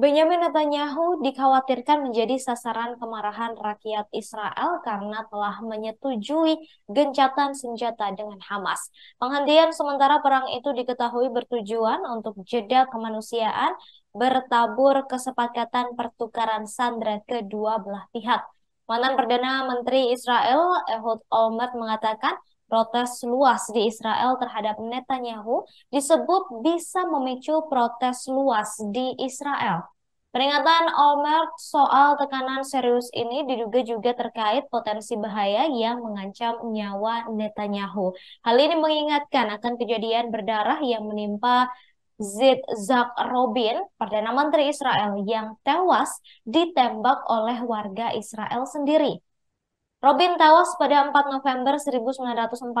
Benyamin Netanyahu dikhawatirkan menjadi sasaran kemarahan rakyat Israel karena telah menyetujui gencatan senjata dengan Hamas. Penghentian sementara perang itu diketahui bertujuan untuk jeda kemanusiaan bertabur kesepakatan pertukaran sandra kedua belah pihak. Mantan Perdana Menteri Israel Ehud Olmert mengatakan protes luas di Israel terhadap Netanyahu disebut bisa memicu protes luas di Israel. Peringatan Olmert soal tekanan serius ini diduga juga terkait potensi bahaya yang mengancam nyawa Netanyahu. Hal ini mengingatkan akan kejadian berdarah yang menimpa Zak Robin, Perdana Menteri Israel yang tewas ditembak oleh warga Israel sendiri. Robin tewas pada 4 November 1945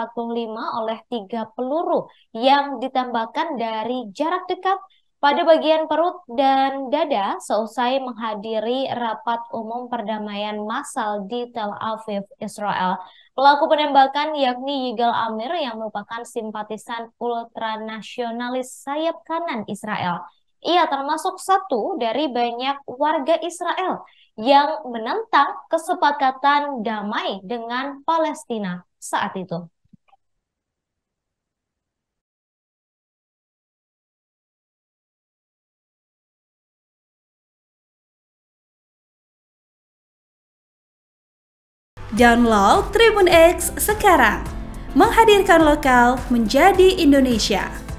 oleh tiga peluru yang ditembakkan dari jarak dekat pada bagian perut dan dada seusai menghadiri rapat umum perdamaian massal di Tel Aviv, Israel. Pelaku penembakan yakni Yigal Amir yang merupakan simpatisan ultranasionalis sayap kanan Israel. Ia termasuk satu dari banyak warga Israel yang menentang kesepakatan damai dengan Palestina saat itu. Download Tribun X sekarang, menghadirkan lokal menjadi Indonesia.